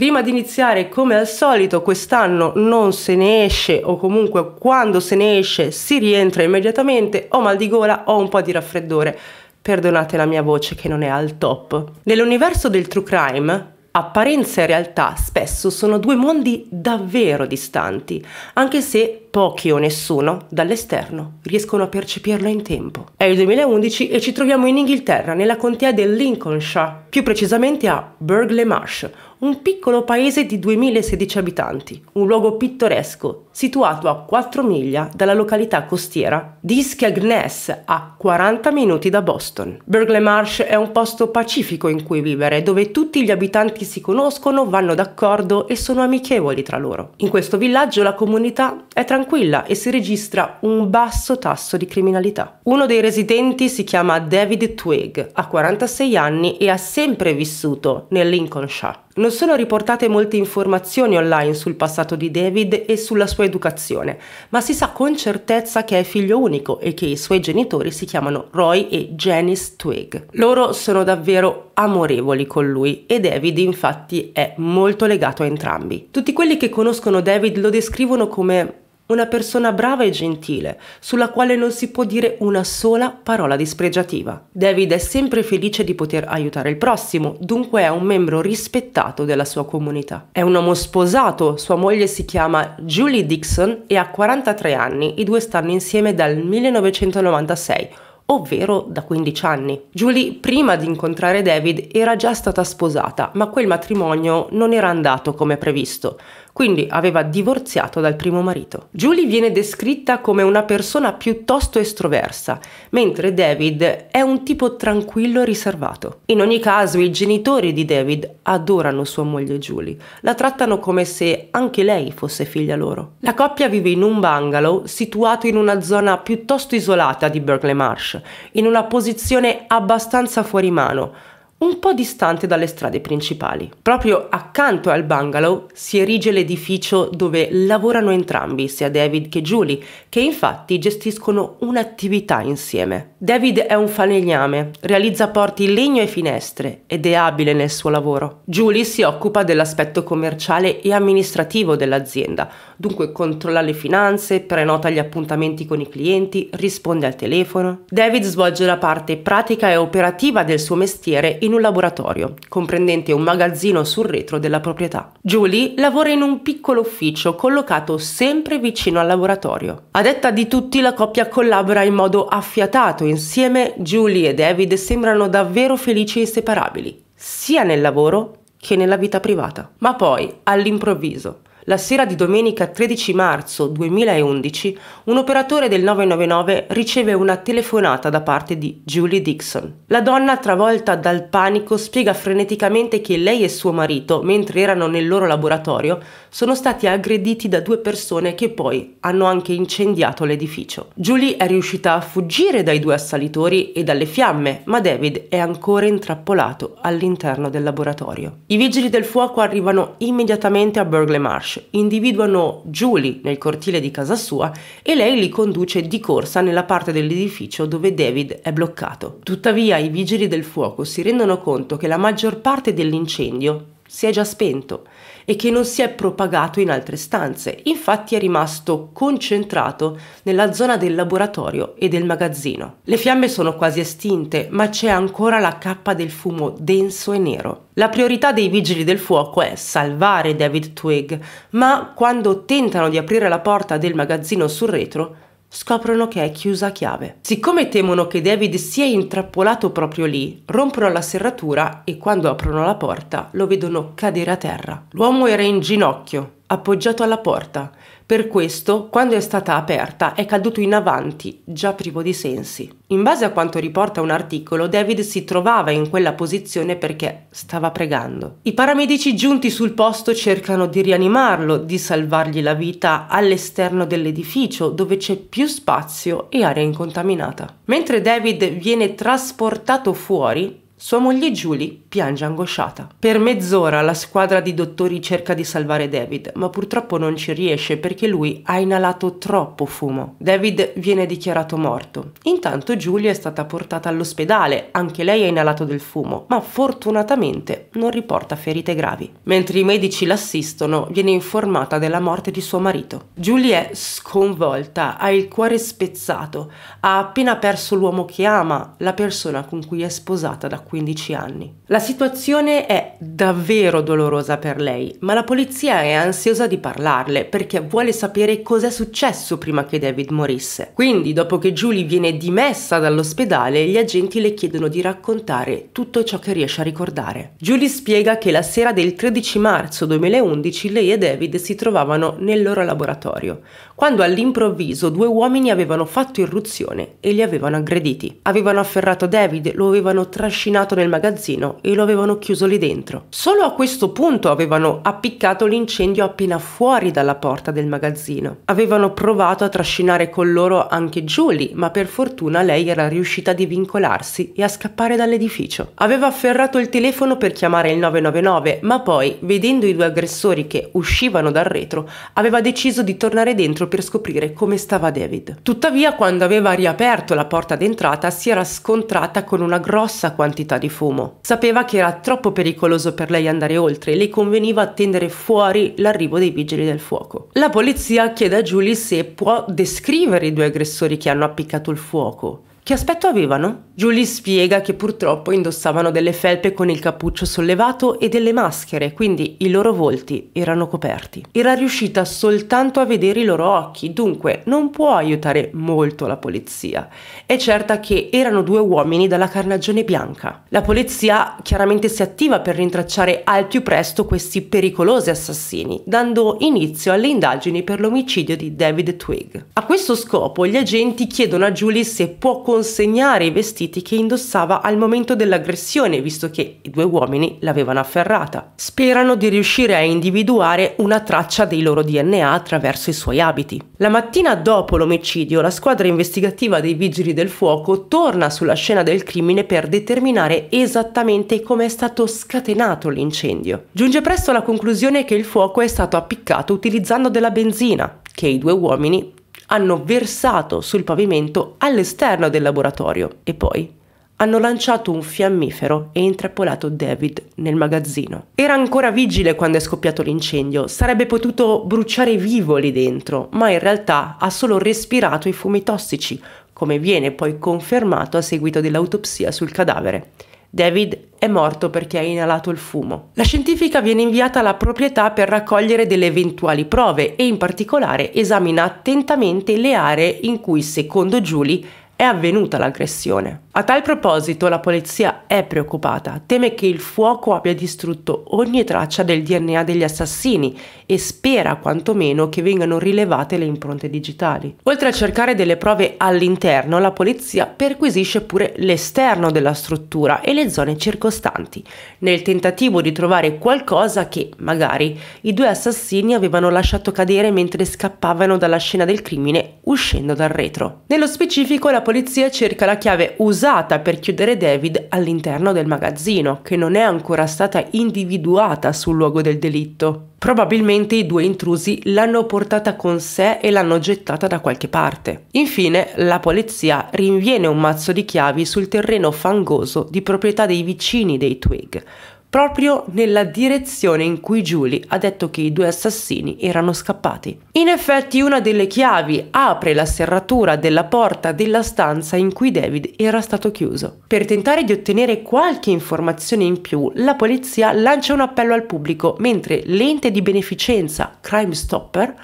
Prima di iniziare, come al solito, quest'anno non se ne esce o comunque quando se ne esce si rientra immediatamente, ho mal di gola, o un po' di raffreddore. Perdonate la mia voce che non è al top. Nell'universo del true crime, apparenza e realtà spesso sono due mondi davvero distanti, anche se pochi o nessuno dall'esterno riescono a percepirlo in tempo. È il 2011 e ci troviamo in Inghilterra, nella contea del Lincolnshire, più precisamente a Burghley Marsh, un piccolo paese di 2016 abitanti, un luogo pittoresco, situato a 4 miglia dalla località costiera di Iskiagness, a 40 minuti da Boston. Burgle Marsh è un posto pacifico in cui vivere, dove tutti gli abitanti si conoscono, vanno d'accordo e sono amichevoli tra loro. In questo villaggio la comunità è tranquilla e si registra un basso tasso di criminalità. Uno dei residenti si chiama David Twig, ha 46 anni e ha sempre vissuto nel Lincolnshire. Non non sono riportate molte informazioni online sul passato di David e sulla sua educazione, ma si sa con certezza che è figlio unico e che i suoi genitori si chiamano Roy e Janice Twig. Loro sono davvero amorevoli con lui e David infatti è molto legato a entrambi. Tutti quelli che conoscono David lo descrivono come una persona brava e gentile, sulla quale non si può dire una sola parola dispregiativa. David è sempre felice di poter aiutare il prossimo, dunque è un membro rispettato della sua comunità. È un uomo sposato, sua moglie si chiama Julie Dixon e ha 43 anni, i due stanno insieme dal 1996 ovvero da 15 anni. Julie, prima di incontrare David, era già stata sposata, ma quel matrimonio non era andato come previsto quindi aveva divorziato dal primo marito. Julie viene descritta come una persona piuttosto estroversa, mentre David è un tipo tranquillo e riservato. In ogni caso, i genitori di David adorano sua moglie Julie, la trattano come se anche lei fosse figlia loro. La coppia vive in un bungalow situato in una zona piuttosto isolata di Berkeley Marsh, in una posizione abbastanza fuori mano, un po' distante dalle strade principali. Proprio accanto al bungalow si erige l'edificio dove lavorano entrambi, sia David che Julie, che infatti gestiscono un'attività insieme. David è un falegname, realizza porti in legno e finestre ed è abile nel suo lavoro. Julie si occupa dell'aspetto commerciale e amministrativo dell'azienda, dunque controlla le finanze, prenota gli appuntamenti con i clienti, risponde al telefono. David svolge la parte pratica e operativa del suo mestiere in in un laboratorio, comprendente un magazzino sul retro della proprietà. Julie lavora in un piccolo ufficio collocato sempre vicino al laboratorio. A detta di tutti, la coppia collabora in modo affiatato. Insieme, Julie e David sembrano davvero felici e inseparabili, sia nel lavoro che nella vita privata. Ma poi, all'improvviso, la sera di domenica 13 marzo 2011 un operatore del 999 riceve una telefonata da parte di Julie Dixon. La donna, travolta dal panico, spiega freneticamente che lei e suo marito, mentre erano nel loro laboratorio, sono stati aggrediti da due persone che poi hanno anche incendiato l'edificio. Julie è riuscita a fuggire dai due assalitori e dalle fiamme, ma David è ancora intrappolato all'interno del laboratorio. I vigili del fuoco arrivano immediatamente a Burgle Marsh individuano Julie nel cortile di casa sua e lei li conduce di corsa nella parte dell'edificio dove David è bloccato. Tuttavia i vigili del fuoco si rendono conto che la maggior parte dell'incendio si è già spento e che non si è propagato in altre stanze, infatti è rimasto concentrato nella zona del laboratorio e del magazzino. Le fiamme sono quasi estinte, ma c'è ancora la cappa del fumo denso e nero. La priorità dei vigili del fuoco è salvare David Twig, ma quando tentano di aprire la porta del magazzino sul retro, scoprono che è chiusa a chiave. Siccome temono che David sia intrappolato proprio lì, rompono la serratura e quando aprono la porta lo vedono cadere a terra. L'uomo era in ginocchio, appoggiato alla porta, per questo, quando è stata aperta, è caduto in avanti, già privo di sensi. In base a quanto riporta un articolo, David si trovava in quella posizione perché stava pregando. I paramedici giunti sul posto cercano di rianimarlo, di salvargli la vita all'esterno dell'edificio, dove c'è più spazio e aria incontaminata. Mentre David viene trasportato fuori, sua moglie Julie piange angosciata. Per mezz'ora la squadra di dottori cerca di salvare David, ma purtroppo non ci riesce perché lui ha inalato troppo fumo. David viene dichiarato morto. Intanto Julie è stata portata all'ospedale, anche lei ha inalato del fumo, ma fortunatamente non riporta ferite gravi. Mentre i medici l'assistono, viene informata della morte di suo marito. Julie è sconvolta, ha il cuore spezzato, ha appena perso l'uomo che ama, la persona con cui è sposata da 40 15 anni. La situazione è davvero dolorosa per lei, ma la polizia è ansiosa di parlarle perché vuole sapere cos'è successo prima che David morisse. Quindi, dopo che Julie viene dimessa dall'ospedale, gli agenti le chiedono di raccontare tutto ciò che riesce a ricordare. Julie spiega che la sera del 13 marzo 2011 lei e David si trovavano nel loro laboratorio quando all'improvviso due uomini avevano fatto irruzione e li avevano aggrediti. Avevano afferrato David, lo avevano trascinato nel magazzino e lo avevano chiuso lì dentro. Solo a questo punto avevano appiccato l'incendio appena fuori dalla porta del magazzino. Avevano provato a trascinare con loro anche Julie, ma per fortuna lei era riuscita a divincolarsi e a scappare dall'edificio. Aveva afferrato il telefono per chiamare il 999, ma poi, vedendo i due aggressori che uscivano dal retro, aveva deciso di tornare dentro per scoprire come stava David. Tuttavia, quando aveva riaperto la porta d'entrata, si era scontrata con una grossa quantità di fumo. Sapeva che era troppo pericoloso per lei andare oltre e le conveniva attendere fuori l'arrivo dei vigili del fuoco. La polizia chiede a Julie se può descrivere i due aggressori che hanno appiccato il fuoco. Che aspetto avevano? Julie spiega che purtroppo indossavano delle felpe con il cappuccio sollevato e delle maschere, quindi i loro volti erano coperti. Era riuscita soltanto a vedere i loro occhi, dunque non può aiutare molto la polizia. È certa che erano due uomini dalla carnagione bianca. La polizia chiaramente si attiva per rintracciare al più presto questi pericolosi assassini, dando inizio alle indagini per l'omicidio di David Twig. A questo scopo gli agenti chiedono a Julie se può considerare consegnare i vestiti che indossava al momento dell'aggressione, visto che i due uomini l'avevano afferrata. Sperano di riuscire a individuare una traccia dei loro DNA attraverso i suoi abiti. La mattina dopo l'omicidio, la squadra investigativa dei Vigili del Fuoco torna sulla scena del crimine per determinare esattamente come è stato scatenato l'incendio. Giunge presto alla conclusione che il fuoco è stato appiccato utilizzando della benzina, che i due uomini hanno versato sul pavimento all'esterno del laboratorio e poi hanno lanciato un fiammifero e intrappolato David nel magazzino. Era ancora vigile quando è scoppiato l'incendio, sarebbe potuto bruciare vivo lì dentro, ma in realtà ha solo respirato i fumi tossici, come viene poi confermato a seguito dell'autopsia sul cadavere. David è morto perché ha inalato il fumo. La scientifica viene inviata alla proprietà per raccogliere delle eventuali prove e in particolare esamina attentamente le aree in cui, secondo Julie, è avvenuta l'aggressione. A tal proposito la polizia è preoccupata, teme che il fuoco abbia distrutto ogni traccia del DNA degli assassini e spera quantomeno che vengano rilevate le impronte digitali. Oltre a cercare delle prove all'interno, la polizia perquisisce pure l'esterno della struttura e le zone circostanti, nel tentativo di trovare qualcosa che, magari, i due assassini avevano lasciato cadere mentre scappavano dalla scena del crimine uscendo dal retro. Nello specifico la polizia polizia cerca la chiave usata per chiudere David all'interno del magazzino, che non è ancora stata individuata sul luogo del delitto. Probabilmente i due intrusi l'hanno portata con sé e l'hanno gettata da qualche parte. Infine, la polizia rinviene un mazzo di chiavi sul terreno fangoso di proprietà dei vicini dei Twig, proprio nella direzione in cui Julie ha detto che i due assassini erano scappati. In effetti una delle chiavi apre la serratura della porta della stanza in cui David era stato chiuso. Per tentare di ottenere qualche informazione in più, la polizia lancia un appello al pubblico, mentre l'ente di beneficenza Crime Stopper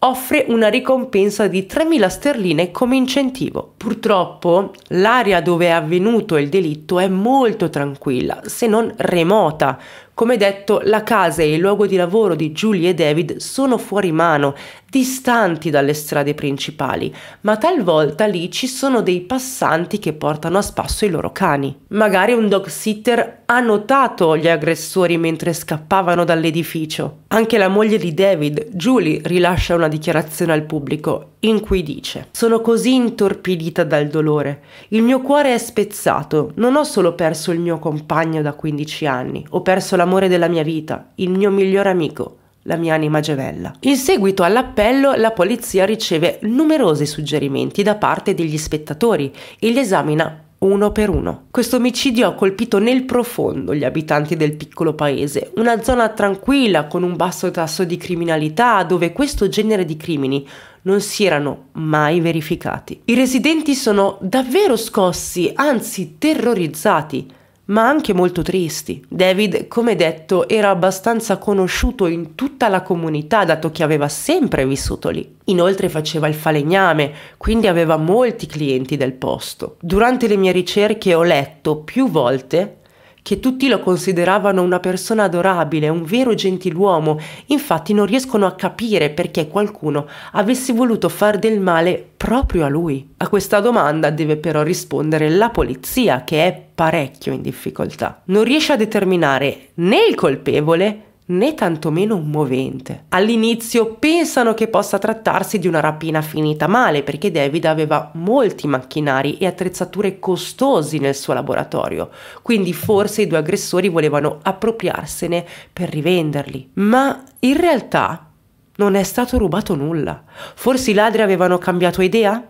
offre una ricompensa di 3.000 sterline come incentivo. Purtroppo l'area dove è avvenuto il delitto è molto tranquilla, se non remota, come detto, la casa e il luogo di lavoro di Julie e David sono fuori mano, distanti dalle strade principali, ma talvolta lì ci sono dei passanti che portano a spasso i loro cani. Magari un dog sitter ha notato gli aggressori mentre scappavano dall'edificio. Anche la moglie di David, Julie, rilascia una dichiarazione al pubblico in cui dice Sono così intorpidita dal dolore. Il mio cuore è spezzato. Non ho solo perso il mio compagno da 15 anni, ho perso la l'amore della mia vita, il mio migliore amico, la mia anima gemella. In seguito all'appello la polizia riceve numerosi suggerimenti da parte degli spettatori e li esamina uno per uno. Questo omicidio ha colpito nel profondo gli abitanti del piccolo paese, una zona tranquilla con un basso tasso di criminalità dove questo genere di crimini non si erano mai verificati. I residenti sono davvero scossi, anzi terrorizzati ma anche molto tristi. David, come detto, era abbastanza conosciuto in tutta la comunità, dato che aveva sempre vissuto lì. Inoltre faceva il falegname, quindi aveva molti clienti del posto. Durante le mie ricerche ho letto più volte che tutti lo consideravano una persona adorabile, un vero gentiluomo, infatti non riescono a capire perché qualcuno avesse voluto far del male proprio a lui. A questa domanda deve però rispondere la polizia, che è parecchio in difficoltà. Non riesce a determinare né il colpevole né tantomeno un movente. All'inizio pensano che possa trattarsi di una rapina finita male perché David aveva molti macchinari e attrezzature costosi nel suo laboratorio, quindi forse i due aggressori volevano appropriarsene per rivenderli. Ma in realtà non è stato rubato nulla. Forse i ladri avevano cambiato idea?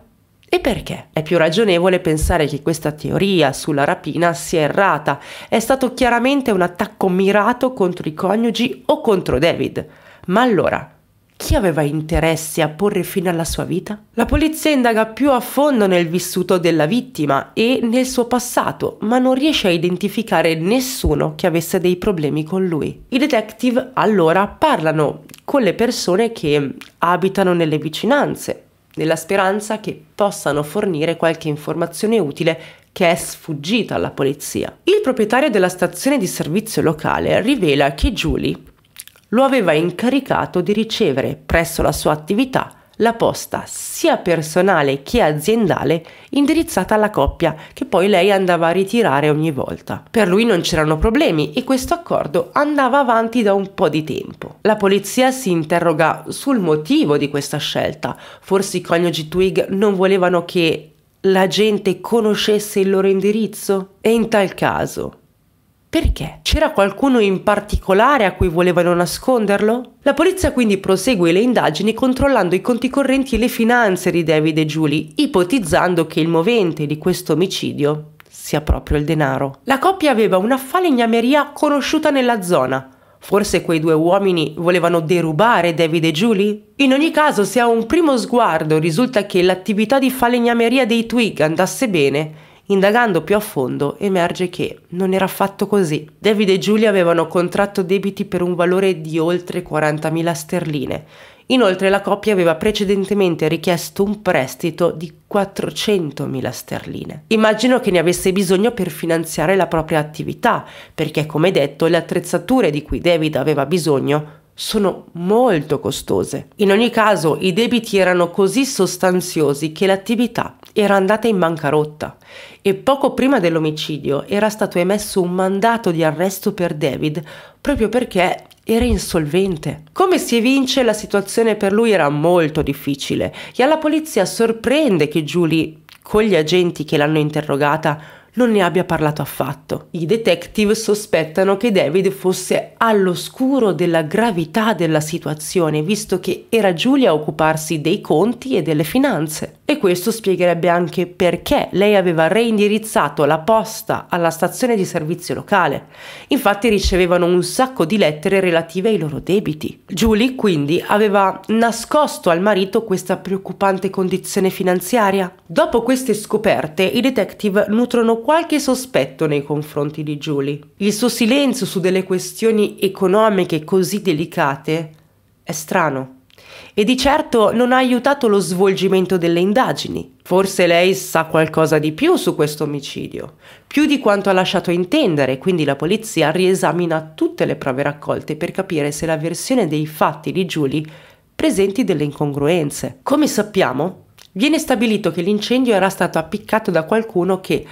E perché? È più ragionevole pensare che questa teoria sulla rapina sia errata. È stato chiaramente un attacco mirato contro i coniugi o contro David. Ma allora, chi aveva interesse a porre fine alla sua vita? La polizia indaga più a fondo nel vissuto della vittima e nel suo passato, ma non riesce a identificare nessuno che avesse dei problemi con lui. I detective allora parlano con le persone che abitano nelle vicinanze, nella speranza che possano fornire qualche informazione utile che è sfuggita alla polizia. Il proprietario della stazione di servizio locale rivela che Julie lo aveva incaricato di ricevere presso la sua attività la posta sia personale che aziendale indirizzata alla coppia che poi lei andava a ritirare ogni volta. Per lui non c'erano problemi e questo accordo andava avanti da un po' di tempo. La polizia si interroga sul motivo di questa scelta. Forse i coniugi Twig non volevano che la gente conoscesse il loro indirizzo? E in tal caso, perché? C'era qualcuno in particolare a cui volevano nasconderlo? La polizia quindi prosegue le indagini controllando i conti correnti e le finanze di David e Julie, ipotizzando che il movente di questo omicidio sia proprio il denaro. La coppia aveva una falegnameria conosciuta nella zona. Forse quei due uomini volevano derubare David e Julie? In ogni caso, se a un primo sguardo risulta che l'attività di falegnameria dei Twig andasse bene, Indagando più a fondo emerge che non era affatto così. David e Julie avevano contratto debiti per un valore di oltre 40.000 sterline. Inoltre la coppia aveva precedentemente richiesto un prestito di 400.000 sterline. Immagino che ne avesse bisogno per finanziare la propria attività, perché come detto le attrezzature di cui David aveva bisogno sono molto costose. In ogni caso i debiti erano così sostanziosi che l'attività era andata in bancarotta e poco prima dell'omicidio era stato emesso un mandato di arresto per David proprio perché era insolvente. Come si evince, la situazione per lui era molto difficile e alla polizia sorprende che Julie, con gli agenti che l'hanno interrogata, non ne abbia parlato affatto. I detective sospettano che David fosse all'oscuro della gravità della situazione, visto che era Giulia a occuparsi dei conti e delle finanze. E questo spiegherebbe anche perché lei aveva reindirizzato la posta alla stazione di servizio locale. Infatti ricevevano un sacco di lettere relative ai loro debiti. Julie quindi aveva nascosto al marito questa preoccupante condizione finanziaria. Dopo queste scoperte i detective nutrono qualche sospetto nei confronti di Julie. Il suo silenzio su delle questioni economiche così delicate è strano. E di certo non ha aiutato lo svolgimento delle indagini. Forse lei sa qualcosa di più su questo omicidio, più di quanto ha lasciato intendere, quindi la polizia riesamina tutte le prove raccolte per capire se la versione dei fatti di Julie presenti delle incongruenze. Come sappiamo, viene stabilito che l'incendio era stato appiccato da qualcuno che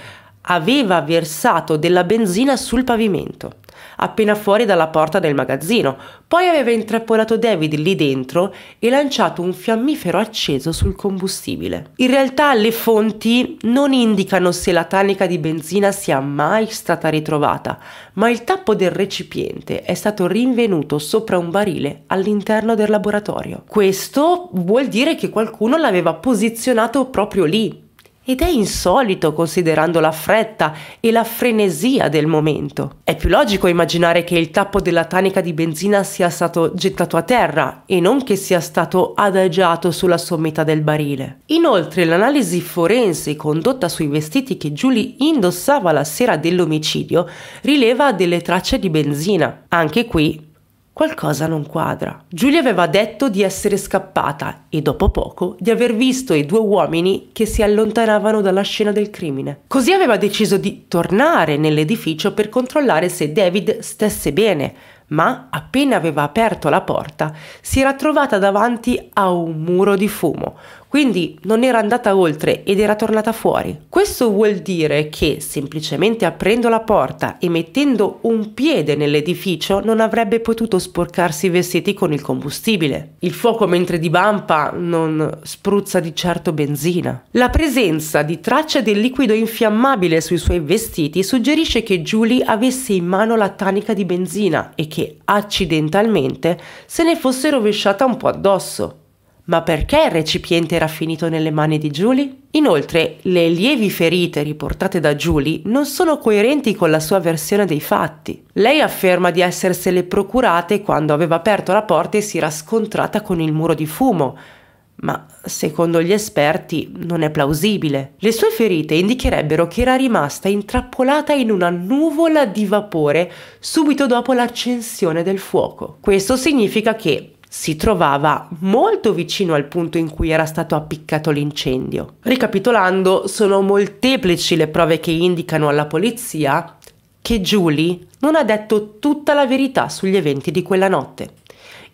aveva versato della benzina sul pavimento appena fuori dalla porta del magazzino. Poi aveva intrappolato David lì dentro e lanciato un fiammifero acceso sul combustibile. In realtà le fonti non indicano se la tanica di benzina sia mai stata ritrovata, ma il tappo del recipiente è stato rinvenuto sopra un barile all'interno del laboratorio. Questo vuol dire che qualcuno l'aveva posizionato proprio lì, ed è insolito considerando la fretta e la frenesia del momento. È più logico immaginare che il tappo della tanica di benzina sia stato gettato a terra e non che sia stato adagiato sulla sommità del barile. Inoltre l'analisi forense condotta sui vestiti che Julie indossava la sera dell'omicidio rileva delle tracce di benzina. Anche qui Qualcosa non quadra. Giulia aveva detto di essere scappata e dopo poco di aver visto i due uomini che si allontanavano dalla scena del crimine. Così aveva deciso di tornare nell'edificio per controllare se David stesse bene, ma appena aveva aperto la porta si era trovata davanti a un muro di fumo, quindi non era andata oltre ed era tornata fuori. Questo vuol dire che semplicemente aprendo la porta e mettendo un piede nell'edificio non avrebbe potuto sporcarsi i vestiti con il combustibile. Il fuoco mentre divampa non spruzza di certo benzina. La presenza di tracce del liquido infiammabile sui suoi vestiti suggerisce che Julie avesse in mano la tanica di benzina e che accidentalmente se ne fosse rovesciata un po' addosso. Ma perché il recipiente era finito nelle mani di Julie? Inoltre, le lievi ferite riportate da Julie non sono coerenti con la sua versione dei fatti. Lei afferma di essersele procurate quando aveva aperto la porta e si era scontrata con il muro di fumo, ma secondo gli esperti non è plausibile. Le sue ferite indicherebbero che era rimasta intrappolata in una nuvola di vapore subito dopo l'accensione del fuoco. Questo significa che si trovava molto vicino al punto in cui era stato appiccato l'incendio. Ricapitolando, sono molteplici le prove che indicano alla polizia che Julie non ha detto tutta la verità sugli eventi di quella notte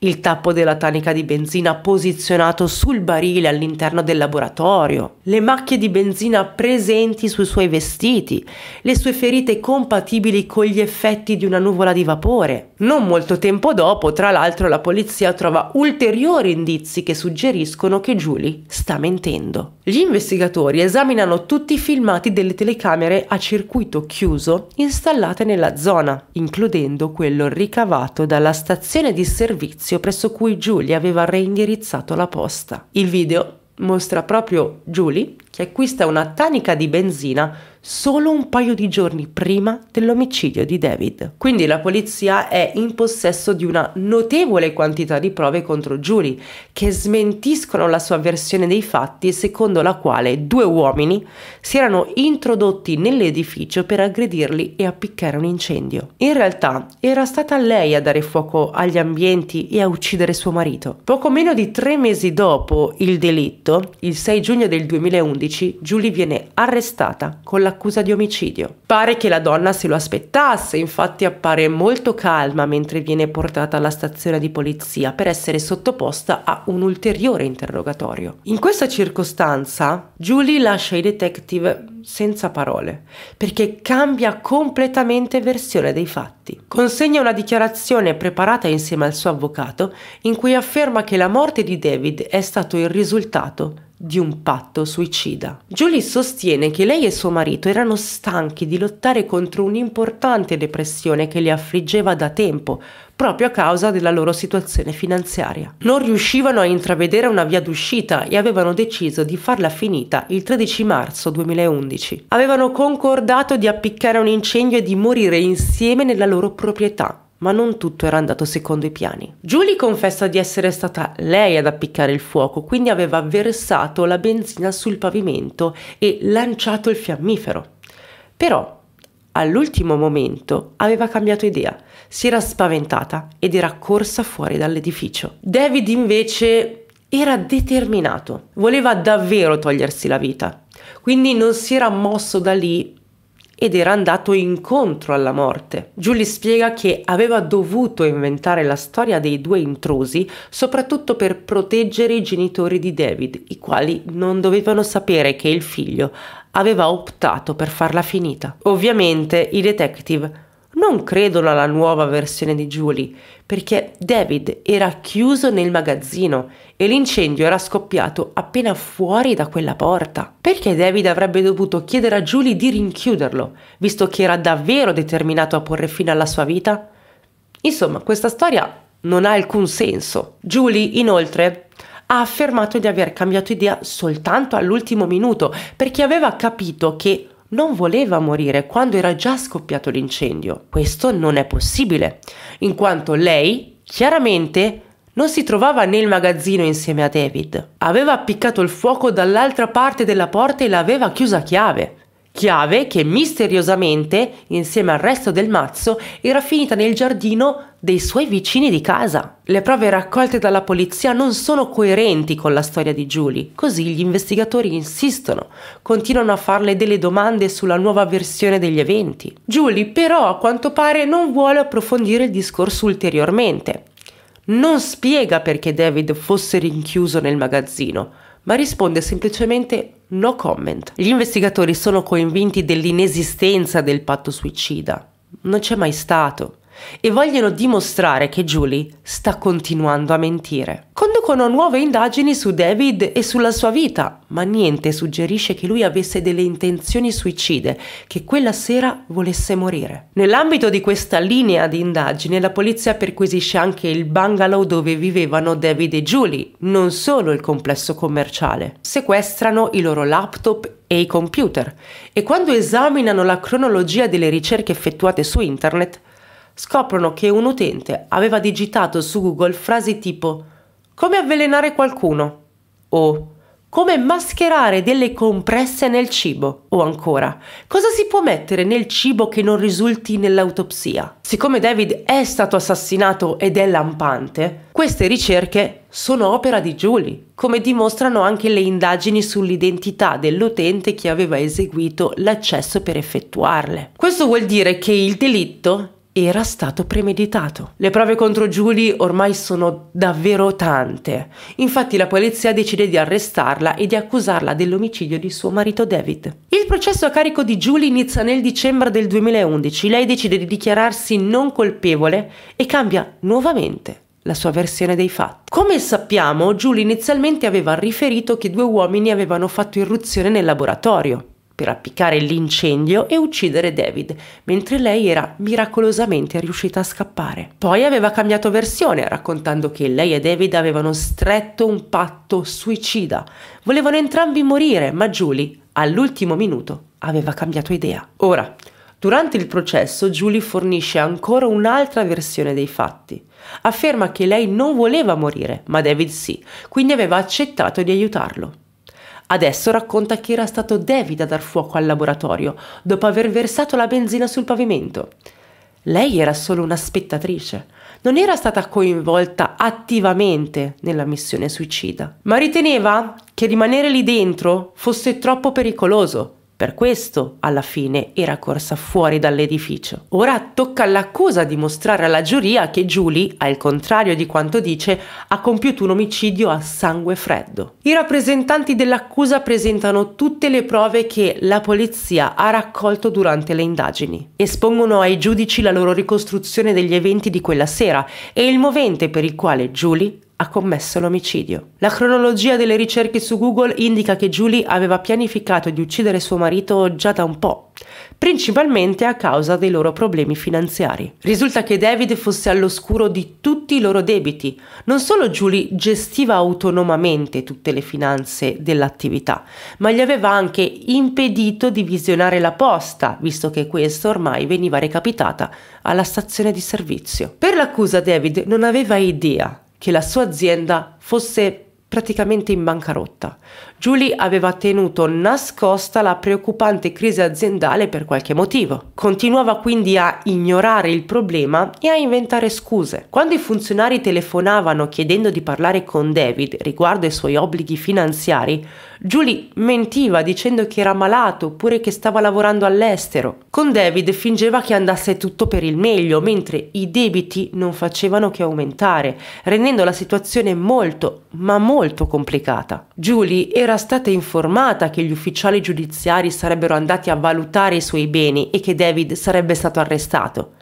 il tappo della tanica di benzina posizionato sul barile all'interno del laboratorio, le macchie di benzina presenti sui suoi vestiti, le sue ferite compatibili con gli effetti di una nuvola di vapore. Non molto tempo dopo, tra l'altro, la polizia trova ulteriori indizi che suggeriscono che Julie sta mentendo. Gli investigatori esaminano tutti i filmati delle telecamere a circuito chiuso installate nella zona, includendo quello ricavato dalla stazione di servizio negozio presso cui Julie aveva reindirizzato la posta. Il video mostra proprio Julie che acquista una tanica di benzina solo un paio di giorni prima dell'omicidio di David. Quindi la polizia è in possesso di una notevole quantità di prove contro Julie che smentiscono la sua versione dei fatti secondo la quale due uomini si erano introdotti nell'edificio per aggredirli e appiccare un incendio. In realtà era stata lei a dare fuoco agli ambienti e a uccidere suo marito. Poco meno di tre mesi dopo il delitto, il 6 giugno del 2011, Julie viene arrestata con la l'accusa di omicidio. Pare che la donna se lo aspettasse, infatti appare molto calma mentre viene portata alla stazione di polizia per essere sottoposta a un ulteriore interrogatorio. In questa circostanza, Julie lascia i detective senza parole, perché cambia completamente versione dei fatti. Consegna una dichiarazione preparata insieme al suo avvocato in cui afferma che la morte di David è stato il risultato di un patto suicida. Julie sostiene che lei e suo marito erano stanchi di lottare contro un'importante depressione che li affliggeva da tempo, proprio a causa della loro situazione finanziaria. Non riuscivano a intravedere una via d'uscita e avevano deciso di farla finita il 13 marzo 2011. Avevano concordato di appiccare un incendio e di morire insieme nella loro proprietà ma non tutto era andato secondo i piani. Julie confessa di essere stata lei ad appiccare il fuoco, quindi aveva versato la benzina sul pavimento e lanciato il fiammifero. Però, all'ultimo momento, aveva cambiato idea, si era spaventata ed era corsa fuori dall'edificio. David invece era determinato, voleva davvero togliersi la vita, quindi non si era mosso da lì ed era andato incontro alla morte. Julie spiega che aveva dovuto inventare la storia dei due intrusi soprattutto per proteggere i genitori di David, i quali non dovevano sapere che il figlio aveva optato per farla finita. Ovviamente i detective non credono alla nuova versione di Julie, perché David era chiuso nel magazzino e l'incendio era scoppiato appena fuori da quella porta. Perché David avrebbe dovuto chiedere a Julie di rinchiuderlo, visto che era davvero determinato a porre fine alla sua vita? Insomma, questa storia non ha alcun senso. Julie, inoltre, ha affermato di aver cambiato idea soltanto all'ultimo minuto perché aveva capito che non voleva morire quando era già scoppiato l'incendio. Questo non è possibile, in quanto lei, chiaramente, non si trovava nel magazzino insieme a David. Aveva appiccato il fuoco dall'altra parte della porta e l'aveva chiusa a chiave chiave che misteriosamente, insieme al resto del mazzo, era finita nel giardino dei suoi vicini di casa. Le prove raccolte dalla polizia non sono coerenti con la storia di Julie, così gli investigatori insistono, continuano a farle delle domande sulla nuova versione degli eventi. Julie però a quanto pare non vuole approfondire il discorso ulteriormente. Non spiega perché David fosse rinchiuso nel magazzino, ma risponde semplicemente No comment. Gli investigatori sono convinti dell'inesistenza del patto suicida. Non c'è mai stato e vogliono dimostrare che Julie sta continuando a mentire. Conducono nuove indagini su David e sulla sua vita, ma niente suggerisce che lui avesse delle intenzioni suicide, che quella sera volesse morire. Nell'ambito di questa linea di indagine, la polizia perquisisce anche il bungalow dove vivevano David e Julie, non solo il complesso commerciale. Sequestrano i loro laptop e i computer e quando esaminano la cronologia delle ricerche effettuate su internet, scoprono che un utente aveva digitato su Google frasi tipo come avvelenare qualcuno o come mascherare delle compresse nel cibo o ancora cosa si può mettere nel cibo che non risulti nell'autopsia. Siccome David è stato assassinato ed è lampante, queste ricerche sono opera di Julie, come dimostrano anche le indagini sull'identità dell'utente che aveva eseguito l'accesso per effettuarle. Questo vuol dire che il delitto era stato premeditato. Le prove contro Julie ormai sono davvero tante. Infatti la polizia decide di arrestarla e di accusarla dell'omicidio di suo marito David. Il processo a carico di Julie inizia nel dicembre del 2011. Lei decide di dichiararsi non colpevole e cambia nuovamente la sua versione dei fatti. Come sappiamo, Julie inizialmente aveva riferito che due uomini avevano fatto irruzione nel laboratorio per appiccare l'incendio e uccidere David, mentre lei era miracolosamente riuscita a scappare. Poi aveva cambiato versione, raccontando che lei e David avevano stretto un patto suicida. Volevano entrambi morire, ma Julie, all'ultimo minuto, aveva cambiato idea. Ora, Durante il processo Julie fornisce ancora un'altra versione dei fatti. Afferma che lei non voleva morire, ma David sì, quindi aveva accettato di aiutarlo. Adesso racconta che era stato David a dar fuoco al laboratorio, dopo aver versato la benzina sul pavimento. Lei era solo una spettatrice, non era stata coinvolta attivamente nella missione suicida, ma riteneva che rimanere lì dentro fosse troppo pericoloso per questo, alla fine, era corsa fuori dall'edificio. Ora tocca all'accusa dimostrare alla giuria che Julie, al contrario di quanto dice, ha compiuto un omicidio a sangue freddo. I rappresentanti dell'accusa presentano tutte le prove che la polizia ha raccolto durante le indagini. Espongono ai giudici la loro ricostruzione degli eventi di quella sera e il movente per il quale Julie ha commesso l'omicidio. La cronologia delle ricerche su Google indica che Julie aveva pianificato di uccidere suo marito già da un po', principalmente a causa dei loro problemi finanziari. Risulta che David fosse all'oscuro di tutti i loro debiti. Non solo Julie gestiva autonomamente tutte le finanze dell'attività, ma gli aveva anche impedito di visionare la posta, visto che questa ormai veniva recapitata alla stazione di servizio. Per l'accusa David non aveva idea che la sua azienda fosse praticamente in bancarotta. Julie aveva tenuto nascosta la preoccupante crisi aziendale per qualche motivo. Continuava quindi a ignorare il problema e a inventare scuse. Quando i funzionari telefonavano chiedendo di parlare con David riguardo ai suoi obblighi finanziari, Julie mentiva dicendo che era malato oppure che stava lavorando all'estero. Con David fingeva che andasse tutto per il meglio, mentre i debiti non facevano che aumentare, rendendo la situazione molto, ma molto molto complicata. Julie era stata informata che gli ufficiali giudiziari sarebbero andati a valutare i suoi beni e che David sarebbe stato arrestato.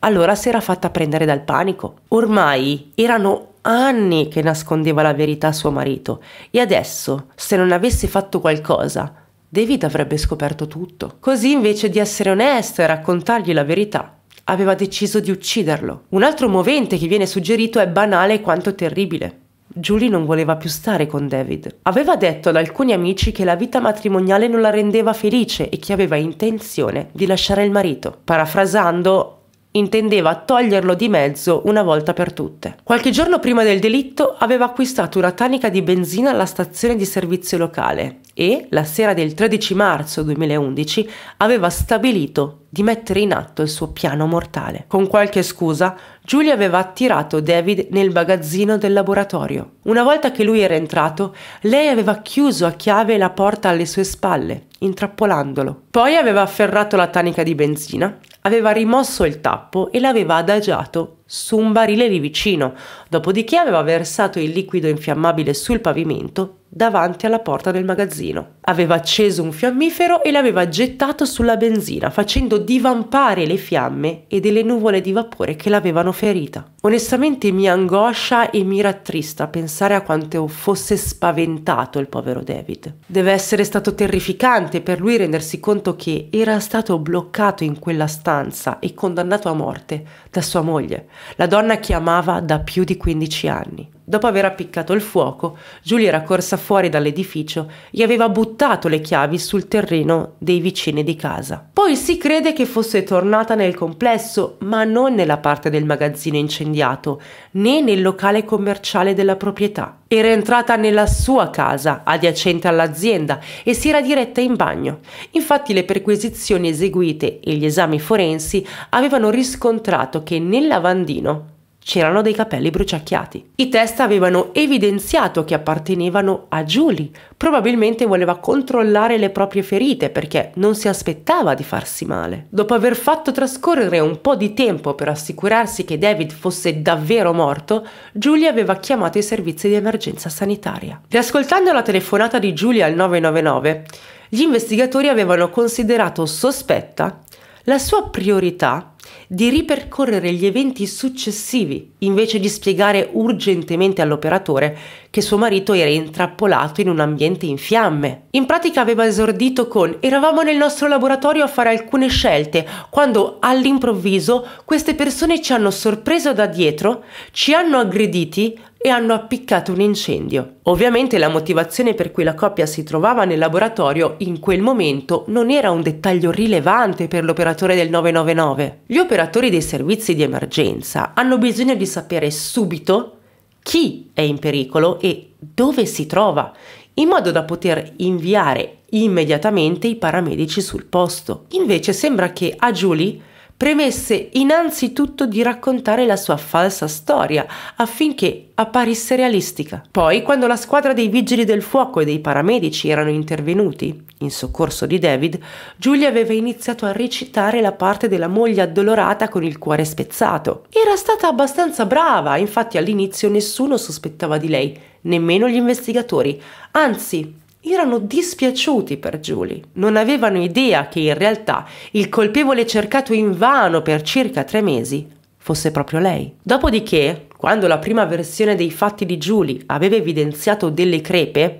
Allora si era fatta prendere dal panico. Ormai erano anni che nascondeva la verità a suo marito e adesso, se non avesse fatto qualcosa, David avrebbe scoperto tutto. Così invece di essere onesta e raccontargli la verità, aveva deciso di ucciderlo. Un altro movente che viene suggerito è banale quanto terribile. Julie non voleva più stare con David. Aveva detto ad alcuni amici che la vita matrimoniale non la rendeva felice e che aveva intenzione di lasciare il marito. Parafrasando, Intendeva toglierlo di mezzo una volta per tutte. Qualche giorno prima del delitto aveva acquistato una tanica di benzina alla stazione di servizio locale e, la sera del 13 marzo 2011, aveva stabilito di mettere in atto il suo piano mortale. Con qualche scusa, Julie aveva attirato David nel magazzino del laboratorio. Una volta che lui era entrato, lei aveva chiuso a chiave la porta alle sue spalle intrappolandolo. Poi aveva afferrato la tanica di benzina, aveva rimosso il tappo e l'aveva adagiato su un barile lì vicino, dopodiché aveva versato il liquido infiammabile sul pavimento davanti alla porta del magazzino. Aveva acceso un fiammifero e l'aveva gettato sulla benzina, facendo divampare le fiamme e delle nuvole di vapore che l'avevano ferita. Onestamente mi angoscia e mi rattrista pensare a quanto fosse spaventato il povero David. Deve essere stato terrificante per lui rendersi conto che era stato bloccato in quella stanza e condannato a morte da sua moglie, la donna che amava da più di 15 anni. Dopo aver appiccato il fuoco, Giulia era corsa fuori dall'edificio e aveva buttato le chiavi sul terreno dei vicini di casa. Poi si crede che fosse tornata nel complesso, ma non nella parte del magazzino incendiato, né nel locale commerciale della proprietà. Era entrata nella sua casa, adiacente all'azienda, e si era diretta in bagno. Infatti le perquisizioni eseguite e gli esami forensi avevano riscontrato che nel lavandino c'erano dei capelli bruciacchiati. I test avevano evidenziato che appartenevano a Julie. Probabilmente voleva controllare le proprie ferite perché non si aspettava di farsi male. Dopo aver fatto trascorrere un po' di tempo per assicurarsi che David fosse davvero morto, Julie aveva chiamato i servizi di emergenza sanitaria. Riascoltando la telefonata di Julie al 999, gli investigatori avevano considerato sospetta la sua priorità di ripercorrere gli eventi successivi invece di spiegare urgentemente all'operatore che suo marito era intrappolato in un ambiente in fiamme. In pratica aveva esordito con eravamo nel nostro laboratorio a fare alcune scelte quando all'improvviso queste persone ci hanno sorpreso da dietro, ci hanno aggrediti, e hanno appiccato un incendio. Ovviamente la motivazione per cui la coppia si trovava nel laboratorio in quel momento non era un dettaglio rilevante per l'operatore del 999. Gli operatori dei servizi di emergenza hanno bisogno di sapere subito chi è in pericolo e dove si trova, in modo da poter inviare immediatamente i paramedici sul posto. Invece sembra che a Julie premesse innanzitutto di raccontare la sua falsa storia affinché apparisse realistica. Poi, quando la squadra dei vigili del fuoco e dei paramedici erano intervenuti in soccorso di David, Giulia aveva iniziato a recitare la parte della moglie addolorata con il cuore spezzato. Era stata abbastanza brava, infatti all'inizio nessuno sospettava di lei, nemmeno gli investigatori. Anzi, erano dispiaciuti per Julie, non avevano idea che in realtà il colpevole cercato invano per circa tre mesi fosse proprio lei. Dopodiché, quando la prima versione dei fatti di Julie aveva evidenziato delle crepe,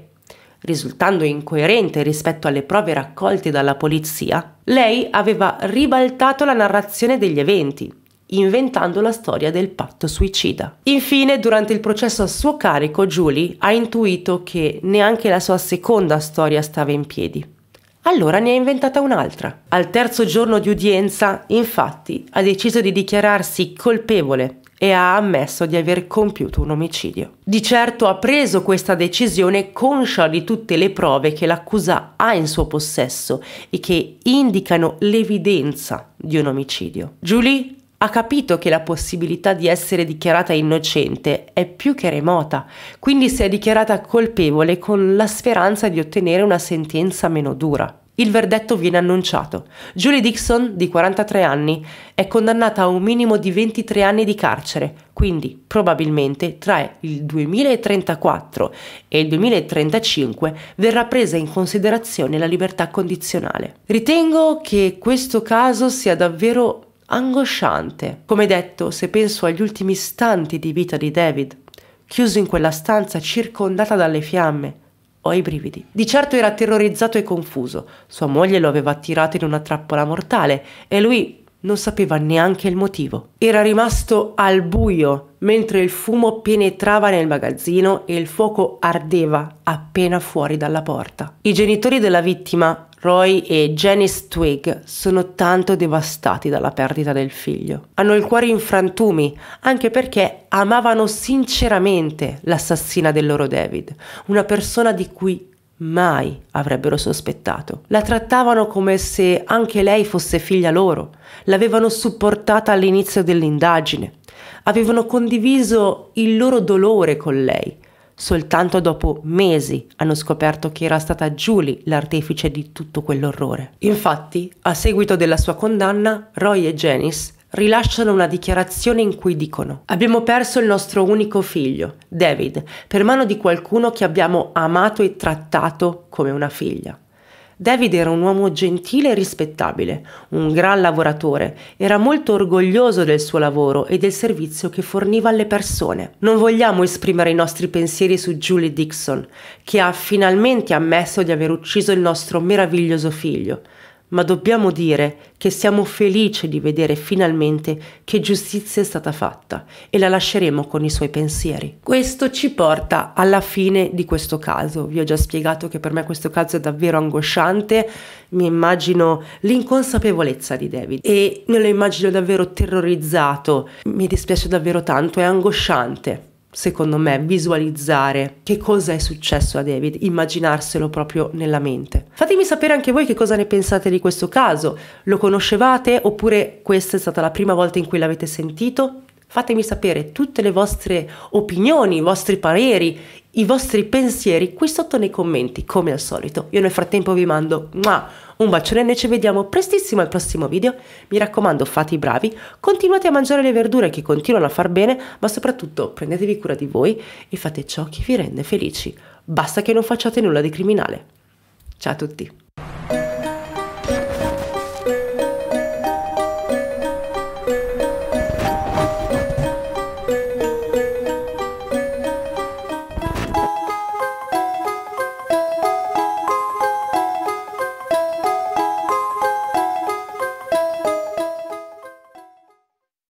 risultando incoerente rispetto alle prove raccolte dalla polizia, lei aveva ribaltato la narrazione degli eventi inventando la storia del patto suicida. Infine, durante il processo a suo carico, Julie ha intuito che neanche la sua seconda storia stava in piedi. Allora ne ha inventata un'altra. Al terzo giorno di udienza, infatti, ha deciso di dichiararsi colpevole e ha ammesso di aver compiuto un omicidio. Di certo ha preso questa decisione conscia di tutte le prove che l'accusa ha in suo possesso e che indicano l'evidenza di un omicidio. Julie ha capito che la possibilità di essere dichiarata innocente è più che remota, quindi si è dichiarata colpevole con la speranza di ottenere una sentenza meno dura. Il verdetto viene annunciato. Julie Dixon, di 43 anni, è condannata a un minimo di 23 anni di carcere, quindi probabilmente tra il 2034 e il 2035 verrà presa in considerazione la libertà condizionale. Ritengo che questo caso sia davvero angosciante. Come detto, se penso agli ultimi istanti di vita di David, chiuso in quella stanza circondata dalle fiamme, ho i brividi. Di certo era terrorizzato e confuso. Sua moglie lo aveva attirato in una trappola mortale e lui non sapeva neanche il motivo. Era rimasto al buio mentre il fumo penetrava nel magazzino e il fuoco ardeva appena fuori dalla porta. I genitori della vittima Roy e Janice Twig sono tanto devastati dalla perdita del figlio. Hanno il cuore in frantumi, anche perché amavano sinceramente l'assassina del loro David, una persona di cui mai avrebbero sospettato. La trattavano come se anche lei fosse figlia loro, l'avevano supportata all'inizio dell'indagine, avevano condiviso il loro dolore con lei Soltanto dopo mesi hanno scoperto che era stata Julie l'artefice di tutto quell'orrore. Infatti, a seguito della sua condanna, Roy e Janice rilasciano una dichiarazione in cui dicono Abbiamo perso il nostro unico figlio, David, per mano di qualcuno che abbiamo amato e trattato come una figlia. David era un uomo gentile e rispettabile, un gran lavoratore, era molto orgoglioso del suo lavoro e del servizio che forniva alle persone. Non vogliamo esprimere i nostri pensieri su Julie Dixon, che ha finalmente ammesso di aver ucciso il nostro meraviglioso figlio ma dobbiamo dire che siamo felici di vedere finalmente che giustizia è stata fatta e la lasceremo con i suoi pensieri. Questo ci porta alla fine di questo caso. Vi ho già spiegato che per me questo caso è davvero angosciante, mi immagino l'inconsapevolezza di David e me lo immagino davvero terrorizzato, mi dispiace davvero tanto, è angosciante secondo me, visualizzare che cosa è successo a David, immaginarselo proprio nella mente. Fatemi sapere anche voi che cosa ne pensate di questo caso. Lo conoscevate oppure questa è stata la prima volta in cui l'avete sentito? Fatemi sapere tutte le vostre opinioni, i vostri pareri, i vostri pensieri qui sotto nei commenti, come al solito. Io nel frattempo vi mando un bacione e ci vediamo prestissimo al prossimo video. Mi raccomando, fate i bravi, continuate a mangiare le verdure che continuano a far bene, ma soprattutto prendetevi cura di voi e fate ciò che vi rende felici. Basta che non facciate nulla di criminale. Ciao a tutti!